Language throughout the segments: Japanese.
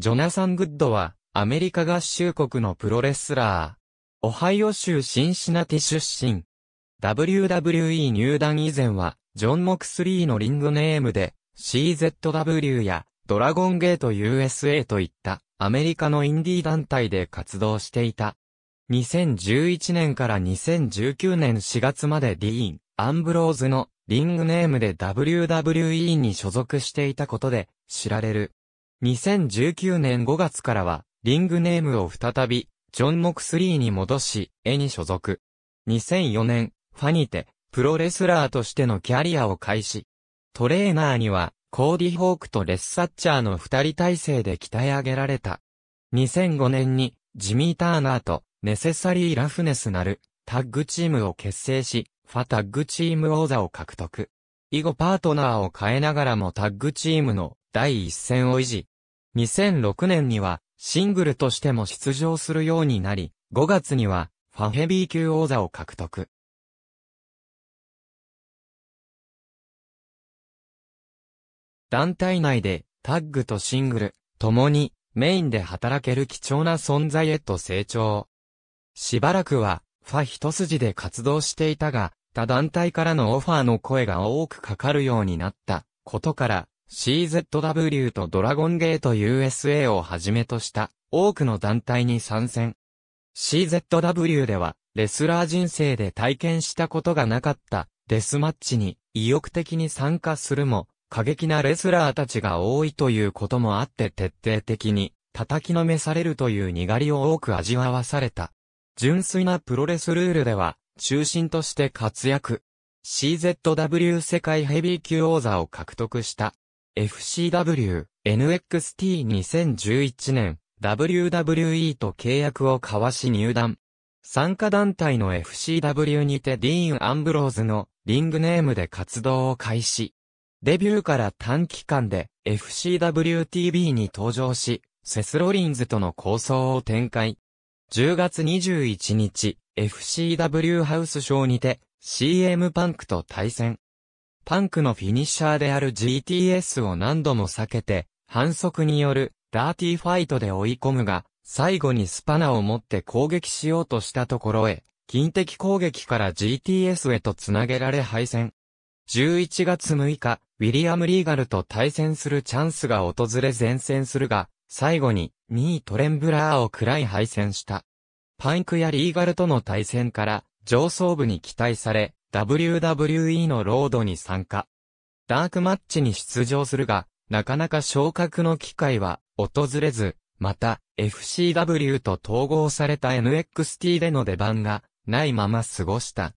ジョナサン・グッドは、アメリカ合衆国のプロレスラー。オハイオ州シンシナティ出身。WWE 入団以前は、ジョン・モクスリーのリングネームで、CZW や、ドラゴンゲート USA といった、アメリカのインディー団体で活動していた。2011年から2019年4月までディーン、アンブローズのリングネームで WWE に所属していたことで知られる。2019年5月からは、リングネームを再び、ジョン・モクスリーに戻し、絵に所属。2004年、ファにて、プロレスラーとしてのキャリアを開始。トレーナーには、コーディ・ホークとレッサッチャーの二人体制で鍛え上げられた。2005年に、ジミー・ターナーと、ネセサリー・ラフネスなる、タッグチームを結成し、ファタッグチーム王座を獲得。以後パートナーを変えながらもタッグチームの第一線を維持。2006年にはシングルとしても出場するようになり、5月にはファヘビー級王座を獲得。団体内でタッグとシングル、共にメインで働ける貴重な存在へと成長。しばらくはファ一筋で活動していたが、他団体からのオファーの声が多くかかるようになったことから、CZW とドラゴンゲート USA をはじめとした多くの団体に参戦。CZW では、レスラー人生で体験したことがなかったデスマッチに意欲的に参加するも、過激なレスラーたちが多いということもあって徹底的に叩きのめされるというにがりを多く味わわされた。純粋なプロレスルールでは、中心として活躍。CZW 世界ヘビー級王座を獲得した FCW、NXT2011 年、WWE と契約を交わし入団。参加団体の FCW にてディーン・アンブローズのリングネームで活動を開始。デビューから短期間で FCWTV に登場し、セスロリンズとの構想を展開。10月21日、FCW ハウスショーにて CM パンクと対戦。パンクのフィニッシャーである GTS を何度も避けて、反則によるダーティーファイトで追い込むが、最後にスパナを持って攻撃しようとしたところへ、近敵攻撃から GTS へと繋げられ敗戦。11月6日、ウィリアム・リーガルと対戦するチャンスが訪れ前線するが、最後に2位トレンブラーを喰らい敗戦した。パンクやリーガルとの対戦から上層部に期待され、WWE のロードに参加。ダークマッチに出場するが、なかなか昇格の機会は訪れず、また FCW と統合された NXT での出番がないまま過ごした。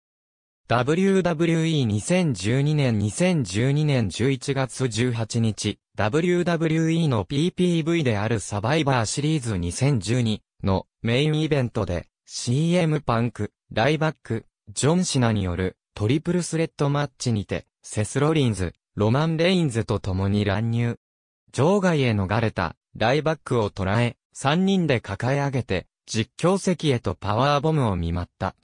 WWE2012 年2012年11月18日、WWE の PPV であるサバイバーシリーズ2012のメインイベントで CM パンク、ライバック、ジョンシナによるトリプルスレッドマッチにて、セスロリンズ、ロマン・レインズと共に乱入。場外へ逃れた、ライバックを捉え、3人で抱え上げて、実況席へとパワーボムを見舞った。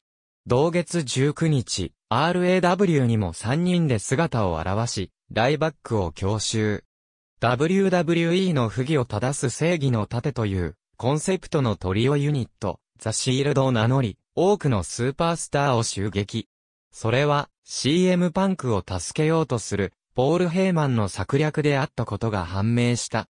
同月19日、RAW にも3人で姿を現し、ライバックを強襲。WWE の不義を正す正義の盾という、コンセプトのトリオユニット、ザ・シールドを名乗り、多くのスーパースターを襲撃。それは CM パンクを助けようとするポール・ヘイマンの策略であったことが判明した。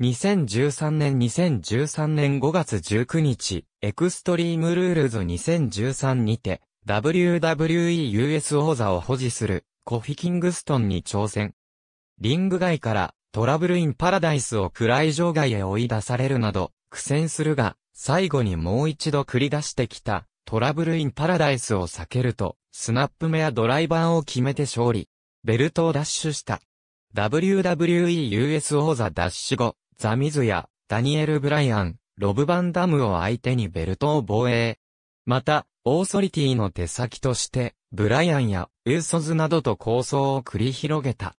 2013年2013年5月19日、エクストリームルールズ2013にて、WWE US 王座を保持するコフィ・キングストンに挑戦。リング外からトラブルインパラダイスを暗い場外へ追い出されるなど苦戦するが、最後にもう一度繰り出してきたトラブルインパラダイスを避けると、スナップ目やドライバーを決めて勝利。ベルトを奪取した。WWE US 王座奪取後、ザ・ミズやダニエル・ブライアン、ロブ・バンダムを相手にベルトを防衛。また、オーソリティの手先として、ブライアンやウーソズなどと構想を繰り広げた。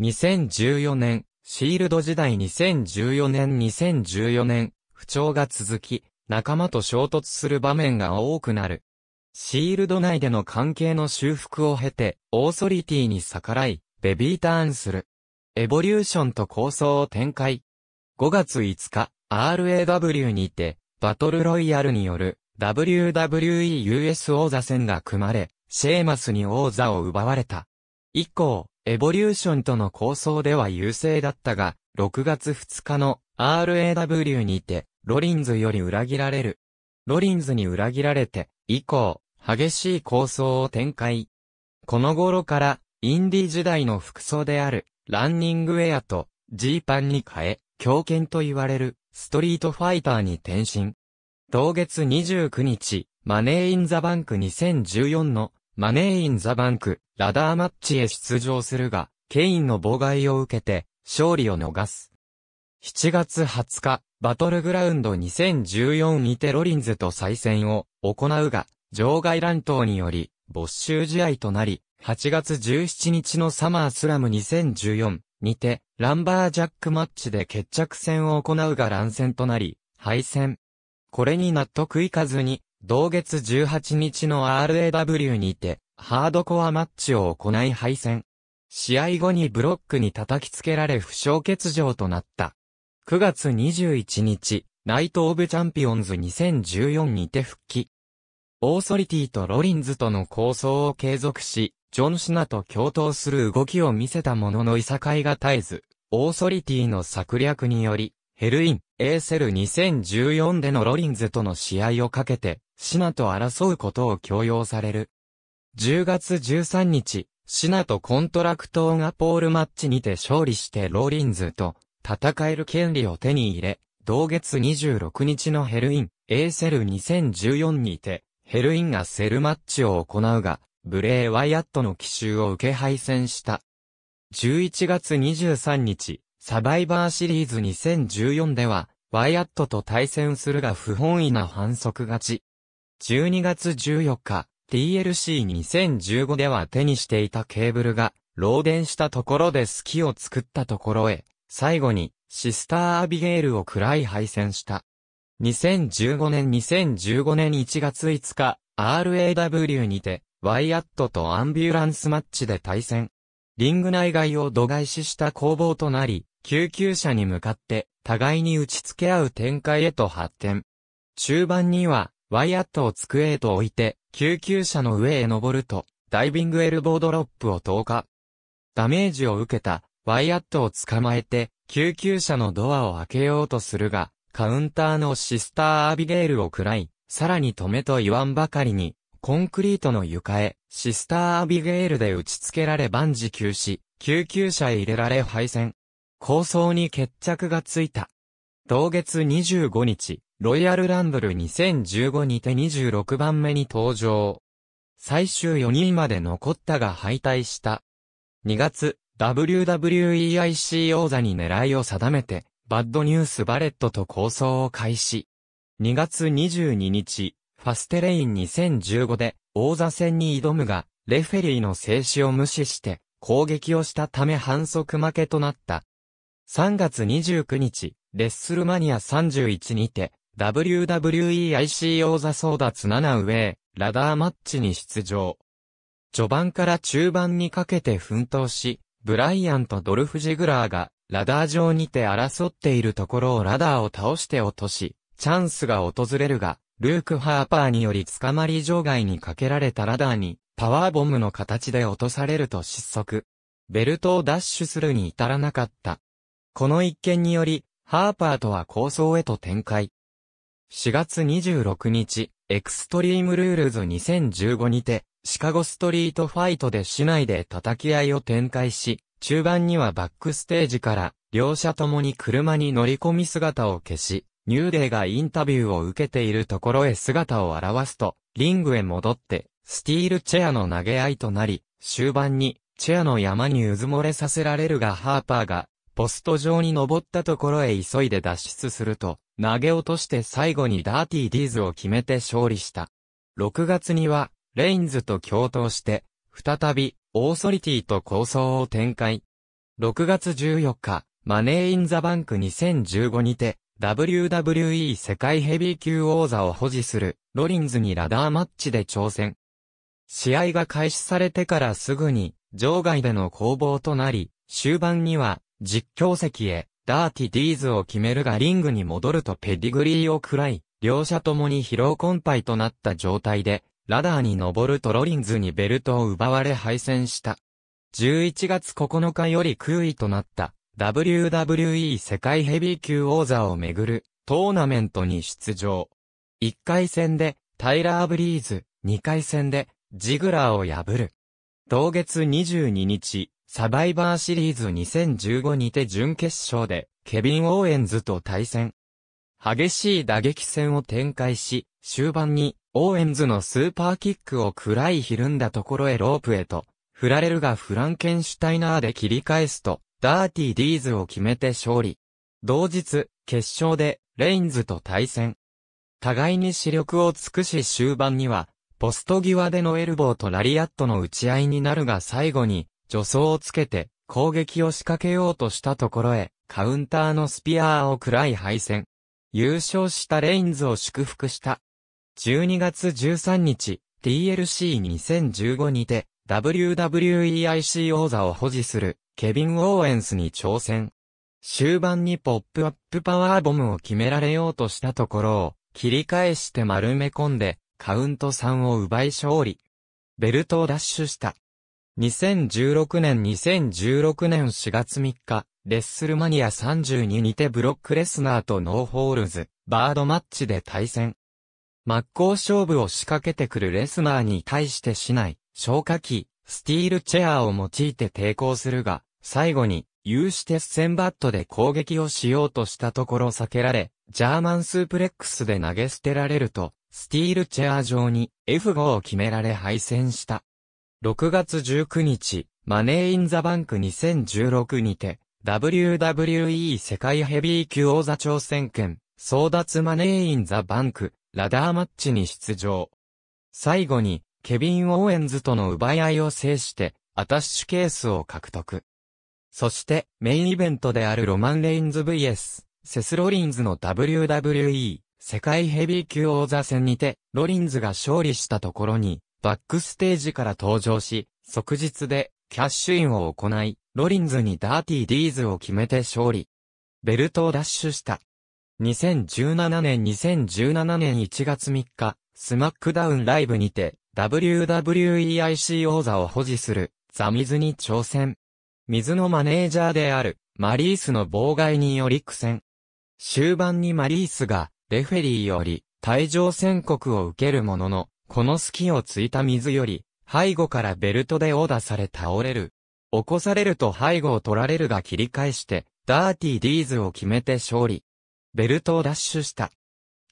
2014年、シールド時代2014年2014年、不調が続き、仲間と衝突する場面が多くなる。シールド内での関係の修復を経て、オーソリティに逆らい、ベビーターンする。エボリューションと構想を展開。5月5日、RAW にて、バトルロイヤルによる WWEUS 王座戦が組まれ、シェーマスに王座を奪われた。以降、エボリューションとの構想では優勢だったが、6月2日の RAW にて、ロリンズより裏切られる。ロリンズに裏切られて、以降、激しい構想を展開。この頃から、インディ時代の服装である、ランニングウェアと、ジーパンに変え、狂犬と言われる、ストリートファイターに転身。同月29日、マネーインザバンク2014の、マネーインザバンク、ラダーマッチへ出場するが、ケインの妨害を受けて、勝利を逃す。7月20日、バトルグラウンド2014にてロリンズと再戦を行うが、場外乱闘により、没収試合となり、8月17日のサマースラム2014にて、ランバージャックマッチで決着戦を行うが乱戦となり、敗戦。これに納得いかずに、同月18日の RAW にて、ハードコアマッチを行い敗戦。試合後にブロックに叩きつけられ負傷欠場となった。9月21日、ナイト・オブ・チャンピオンズ2014にて復帰。オーソリティとロリンズとの構想を継続し、ジョン・シナと共闘する動きを見せたもののいさかいが絶えず、オーソリティの策略により、ヘルイン、エーセル2014でのロリンズとの試合をかけて、シナと争うことを強要される。10月13日、シナとコントラクトオポールマッチにて勝利してローリンズと戦える権利を手に入れ、同月26日のヘルイン、エーセル2014にて、ヘルインがセルマッチを行うが、ブレイ・ワイアットの奇襲を受け敗戦した。11月23日、サバイバーシリーズ2014では、ワイアットと対戦するが不本意な反則勝ち。12月14日、TLC2015 では手にしていたケーブルが、漏電したところで隙を作ったところへ、最後に、シスター・アビゲールを暗い敗戦した。2015年2015年1月5日、RAW にて、ワイアットとアンビュランスマッチで対戦。リング内外を度外視した攻防となり、救急車に向かって、互いに打ち付け合う展開へと発展。中盤には、ワイアットを机へと置いて、救急車の上へ登ると、ダイビングエルボードロップを投下。ダメージを受けた、バイアットを捕まえて、救急車のドアを開けようとするが、カウンターのシスター・アビゲールを喰らい、さらに止めと言わんばかりに、コンクリートの床へ、シスター・アビゲールで打ち付けられ万事休止、救急車へ入れられ敗戦。構想に決着がついた。同月25日、ロイヤルランドル2015にて26番目に登場。最終4人まで残ったが敗退した。2月、WWEIC 王座に狙いを定めて、バッドニュースバレットと構想を開始。2月22日、ファステレイン2015で王座戦に挑むが、レフェリーの静止を無視して攻撃をしたため反則負けとなった。3月29日、レッスルマニア31にて、WWEIC 王座争奪7ウェイ、ラダーマッチに出場。序盤から中盤にかけて奮闘し、ブライアンとドルフ・ジグラーが、ラダー上にて争っているところをラダーを倒して落とし、チャンスが訪れるが、ルーク・ハーパーにより捕まり場外にかけられたラダーに、パワーボムの形で落とされると失速。ベルトをダッシュするに至らなかった。この一件により、ハーパーとは構想へと展開。4月26日、エクストリームルールズ2015にて、シカゴストリートファイトで市内で叩き合いを展開し、中盤にはバックステージから両者ともに車に乗り込み姿を消し、ニューデイがインタビューを受けているところへ姿を現すと、リングへ戻って、スティールチェアの投げ合いとなり、終盤に、チェアの山にうずもれさせられるがハーパーが、ポスト上に登ったところへ急いで脱出すると、投げ落として最後にダーティーディーズを決めて勝利した。6月には、レインズと共闘して、再び、オーソリティと構想を展開。6月14日、マネーインザバンク2015にて、WWE 世界ヘビー級王座を保持する、ロリンズにラダーマッチで挑戦。試合が開始されてからすぐに、場外での攻防となり、終盤には、実況席へ、ダーティディーズを決めるがリングに戻るとペディグリーを喰らい、両者ともに疲労困憊となった状態で、ラダーに登るとロリンズにベルトを奪われ敗戦した。11月9日より空位となった WWE 世界ヘビー級王座をめぐるトーナメントに出場。1回戦でタイラー・ブリーズ、2回戦でジグラーを破る。同月22日、サバイバーシリーズ2015にて準決勝でケビン・オーエンズと対戦。激しい打撃戦を展開し、終盤にオーエンズのスーパーキックを暗いひるんだところへロープへと、振られるがフランケンシュタイナーで切り返すと、ダーティーディーズを決めて勝利。同日、決勝で、レインズと対戦。互いに視力を尽くし終盤には、ポスト際でのエルボーとラリアットの打ち合いになるが最後に、助走をつけて、攻撃を仕掛けようとしたところへ、カウンターのスピアーを暗らい敗戦。優勝したレインズを祝福した。12月13日、TLC2015 にて、WWEIC 王座を保持する、ケビン・オーエンスに挑戦。終盤にポップアップパワーボムを決められようとしたところを、切り返して丸め込んで、カウント3を奪い勝利。ベルトを奪取した。2016年2016年4月3日、レッスルマニア32にてブロックレスナーとノーホールズ、バードマッチで対戦。真っ向勝負を仕掛けてくるレスナーに対してしない、消火器、スティールチェアを用いて抵抗するが、最後に、有刺鉄線バットで攻撃をしようとしたところ避けられ、ジャーマンスープレックスで投げ捨てられると、スティールチェア上に F5 を決められ敗戦した。6月19日、マネーインザバンク2016にて、WWE 世界ヘビー級王座挑戦権、争奪マネーインザバンク、ラダーマッチに出場。最後に、ケビン・オーエンズとの奪い合いを制して、アタッシュケースを獲得。そして、メインイベントであるロマン・レインズ VS、セス・ロリンズの WWE、世界ヘビー級王座戦にて、ロリンズが勝利したところに、バックステージから登場し、即日で、キャッシュインを行い、ロリンズにダーティーディーズを決めて勝利。ベルトを奪取した。2017年2017年1月3日、スマックダウンライブにて、WWEIC 王座を保持する、ザ・ミズに挑戦。ミズのマネージャーである、マリースの妨害により苦戦。終盤にマリースが、レフェリーより、退場宣告を受けるものの、この隙をついた水より、背後からベルトで殴打され倒れる。起こされると背後を取られるが切り返して、ダーティーディーズを決めて勝利。ベルトを奪取した。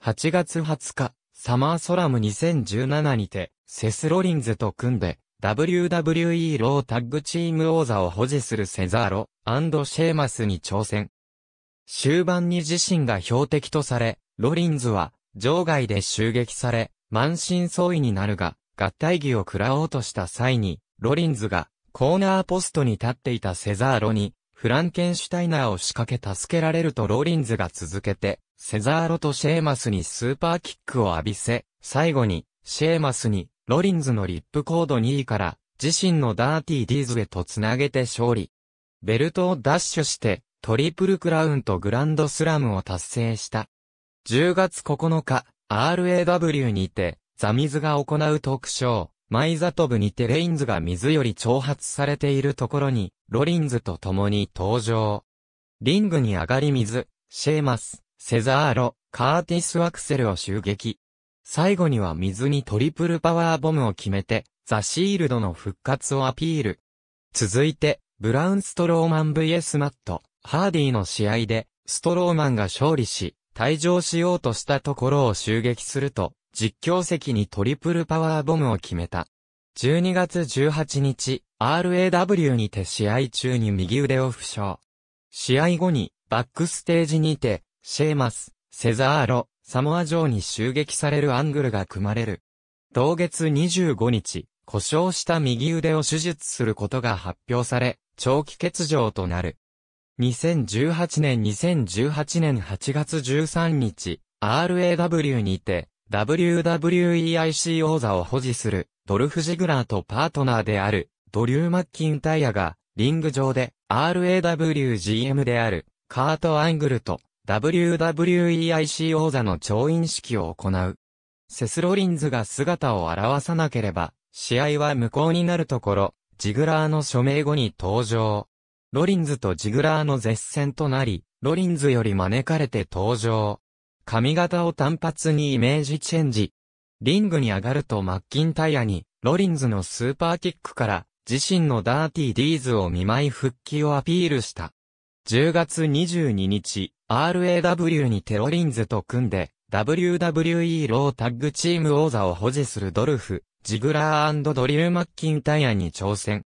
8月20日、サマーソラム2017にて、セス・ロリンズと組んで、WWE ロータッグチーム王座を保持するセザーロシェーマスに挑戦。終盤に自身が標的とされ、ロリンズは場外で襲撃され、満身創痍になるが、合体技を食らおうとした際に、ロリンズがコーナーポストに立っていたセザーロにフランケンシュタイナーを仕掛け助けられるとローリンズが続けて、セザーロとシェーマスにスーパーキックを浴びせ、最後に、シェーマスに、ロリンズのリップコード2位から、自身のダーティーディーズへと繋げて勝利。ベルトをダッシュして、トリプルクラウンとグランドスラムを達成した。10月9日、RAW にて、ザミズが行う特賞。マイザトブにてレインズが水より挑発されているところに、ロリンズと共に登場。リングに上がり水、シェーマス、セザーロ、カーティス・アクセルを襲撃。最後には水にトリプルパワーボムを決めて、ザ・シールドの復活をアピール。続いて、ブラウン・ストローマン VS マット、ハーディの試合で、ストローマンが勝利し、退場しようとしたところを襲撃すると、実況席にトリプルパワーボムを決めた。12月18日、RAW にて試合中に右腕を負傷。試合後に、バックステージにて、シェーマス、セザーロ、サモア城に襲撃されるアングルが組まれる。同月25日、故障した右腕を手術することが発表され、長期欠場となる。2018年2018年8月13日、RAW にて、WWEIC 王座を保持する、ドルフ・ジグラーとパートナーである、ドリュー・マッキンタイヤが、リング上で、RAWGM である、カート・アングルと、WWEIC 王座の調印式を行う。セスロリンズが姿を現さなければ、試合は無効になるところ、ジグラーの署名後に登場。ロリンズとジグラーの絶戦となり、ロリンズより招かれて登場。髪型を単発にイメージチェンジ。リングに上がるとマッキンタイヤに、ロリンズのスーパーキックから、自身のダーティーディーズを見舞い復帰をアピールした。10月22日、RAW にテロリンズと組んで、WWE ロータッグチーム王座を保持するドルフ、ジグラードリュー・マッキンタイヤに挑戦。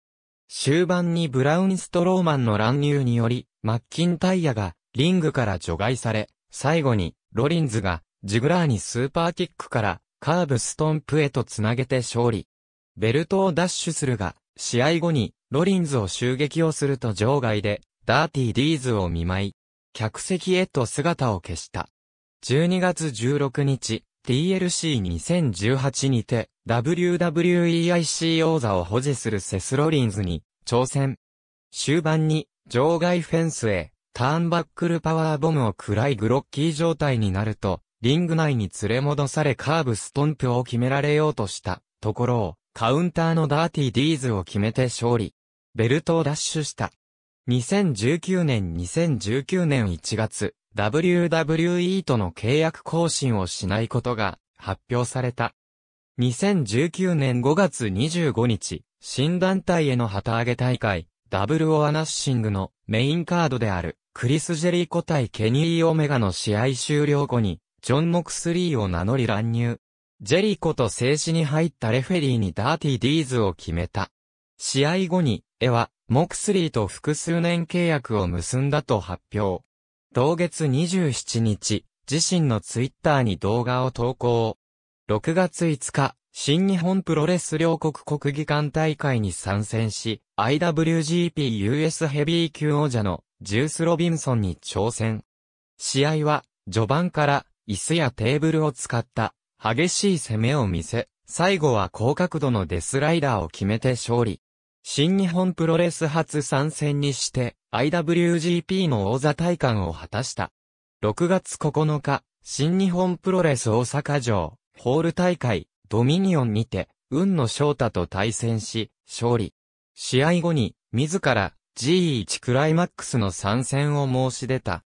終盤にブラウン・ストローマンの乱入により、マッキンタイヤがリングから除外され、最後にロリンズが、ジグラーにスーパーキックから、カーブストンプへとつなげて勝利。ベルトをダッシュするが、試合後に、ロリンズを襲撃をすると場外で、ダーティー・ディーズを見舞い、客席へと姿を消した。12月16日、TLC2018 にて、WWEIC 王座を保持するセス・ロリンズに、挑戦。終盤に、場外フェンスへ、ターンバックルパワーボムを暗らいグロッキー状態になると、リング内に連れ戻されカーブストンプを決められようとしたところを、カウンターのダーティーディーズを決めて勝利。ベルトを奪取した。2019年2019年1月、WWE との契約更新をしないことが発表された。2019年5月25日、新団体への旗揚げ大会、ダブルオアナッシングのメインカードであるクリス・ジェリーコ対ケニー・オメガの試合終了後に、ジョン・モクスリーを名乗り乱入。ジェリコと静止に入ったレフェリーにダーティディーズを決めた。試合後に、エは、モクスリーと複数年契約を結んだと発表。同月27日、自身のツイッターに動画を投稿。6月5日、新日本プロレス両国国技館大会に参戦し、IWGP US ヘビー級王者のジュース・ロビンソンに挑戦。試合は、序盤から、椅子やテーブルを使った、激しい攻めを見せ、最後は高角度のデスライダーを決めて勝利。新日本プロレス初参戦にして、IWGP の王座大会を果たした。6月9日、新日本プロレス大阪城、ホール大会、ドミニオンにて、運の翔太と対戦し、勝利。試合後に、自ら、G1 クライマックスの参戦を申し出た。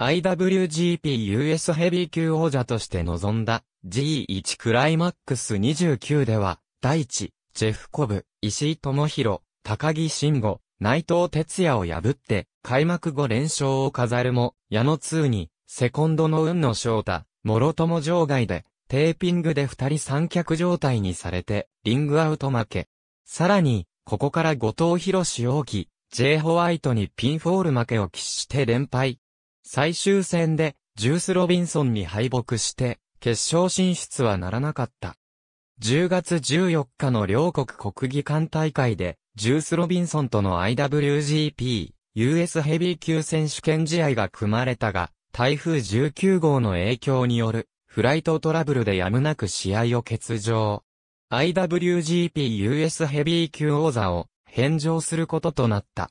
IWGP US ヘビー級王者として臨んだ G1 クライマックス29では、大地、ジェフコブ、石井智弘、高木慎吾、内藤哲也を破って、開幕後連勝を飾るも、矢野通に、セコンドの運の翔太、諸友場外で、テーピングで二人三脚状態にされて、リングアウト負け。さらに、ここから後藤博士大木、J ホワイトにピンフォール負けを喫して連敗。最終戦で、ジュース・ロビンソンに敗北して、決勝進出はならなかった。10月14日の両国国技館大会で、ジュース・ロビンソンとの IWGP、US ヘビー級選手権試合が組まれたが、台風19号の影響による、フライトトラブルでやむなく試合を欠場。IWGP US ヘビー級王座を返上することとなった。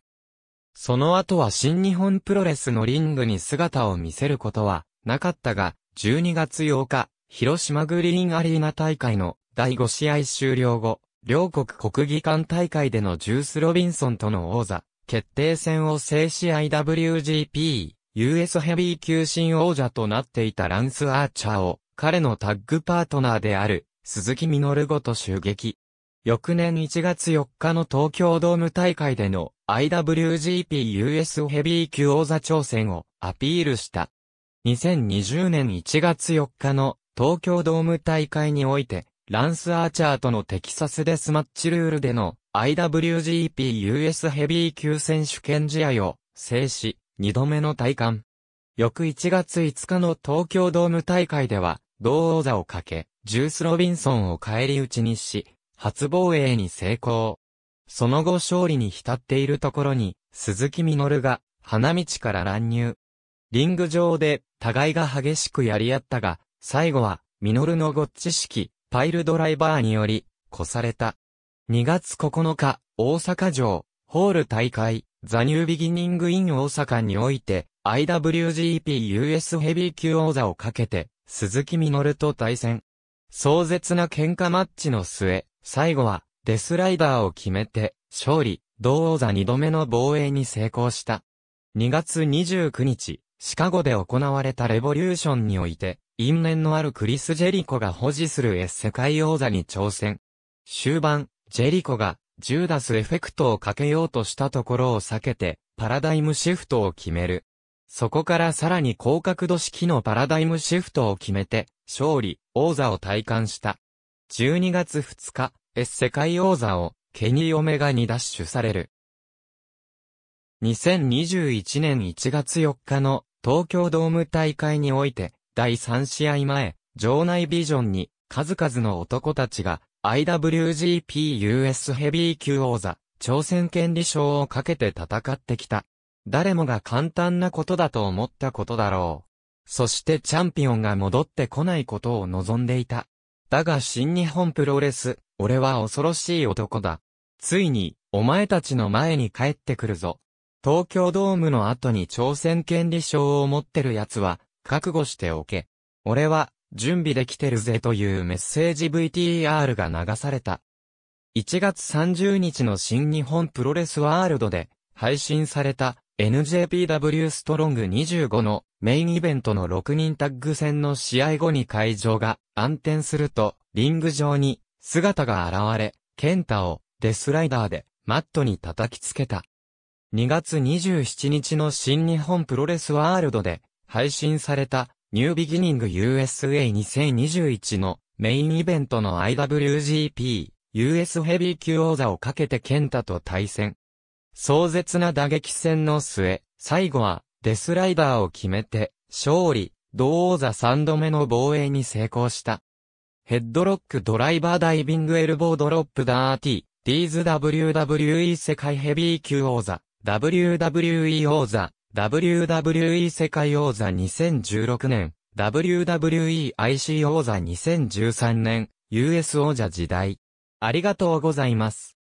その後は新日本プロレスのリングに姿を見せることはなかったが、12月8日、広島グリーンアリーナ大会の第5試合終了後、両国国技館大会でのジュース・ロビンソンとの王座、決定戦を制し IWGP、US ヘビー級新王者となっていたランス・アーチャーを、彼のタッグパートナーである、鈴木みのるごと襲撃。翌年1月4日の東京ドーム大会での IWGP US ヘビー級王座挑戦をアピールした。2020年1月4日の東京ドーム大会において、ランス・アーチャーとのテキサスデスマッチルールでの IWGP US ヘビー級選手権試合を制し、2度目の体感。翌1月5日の東京ドーム大会では、同王座をかけ、ジュース・ロビンソンを返り討ちにし、初防衛に成功。その後勝利に浸っているところに、鈴木実が、花道から乱入。リング上で、互いが激しくやり合ったが、最後は、実のゴッチ式、パイルドライバーにより、越された。2月9日、大阪城、ホール大会、ザニュービギニングイン大阪において、IWGP US ヘビー級王座をかけて、鈴木実と対戦。壮絶な喧嘩マッチの末、最後は、デスライダーを決めて、勝利、同王座2度目の防衛に成功した。2月29日、シカゴで行われたレボリューションにおいて、因縁のあるクリス・ジェリコが保持する S 世界王座に挑戦。終盤、ジェリコが、ジューダスエフェクトをかけようとしたところを避けて、パラダイムシフトを決める。そこからさらに高角度式のパラダイムシフトを決めて、勝利、王座を体感した。12月2日、S 世界王座をケニー・オメガに奪取される。2021年1月4日の東京ドーム大会において第3試合前、場内ビジョンに数々の男たちが IWGP US ヘビー級王座挑戦権利賞をかけて戦ってきた。誰もが簡単なことだと思ったことだろう。そしてチャンピオンが戻ってこないことを望んでいた。だが新日本プロレス、俺は恐ろしい男だ。ついに、お前たちの前に帰ってくるぞ。東京ドームの後に挑戦権利証を持ってる奴は、覚悟しておけ。俺は、準備できてるぜというメッセージ VTR が流された。1月30日の新日本プロレスワールドで配信された NJPW ストロング25のメインイベントの6人タッグ戦の試合後に会場が暗転すると、リング上に姿が現れ、ケンタをデスライダーでマットに叩きつけた。2月27日の新日本プロレスワールドで配信されたニュービギニング USA 2021のメインイベントの IWGP US ヘビー級王座をかけてケンタと対戦。壮絶な打撃戦の末、最後は、デスライダーを決めて、勝利、同王座3度目の防衛に成功した。ヘッドロックドライバーダイビングエルボードロップダーティー、ディーズ WWE 世界ヘビー級王座、WWE 王座、WWE 世界王座2016年、WWEIC 王座2013年、US 王者時代。ありがとうございます。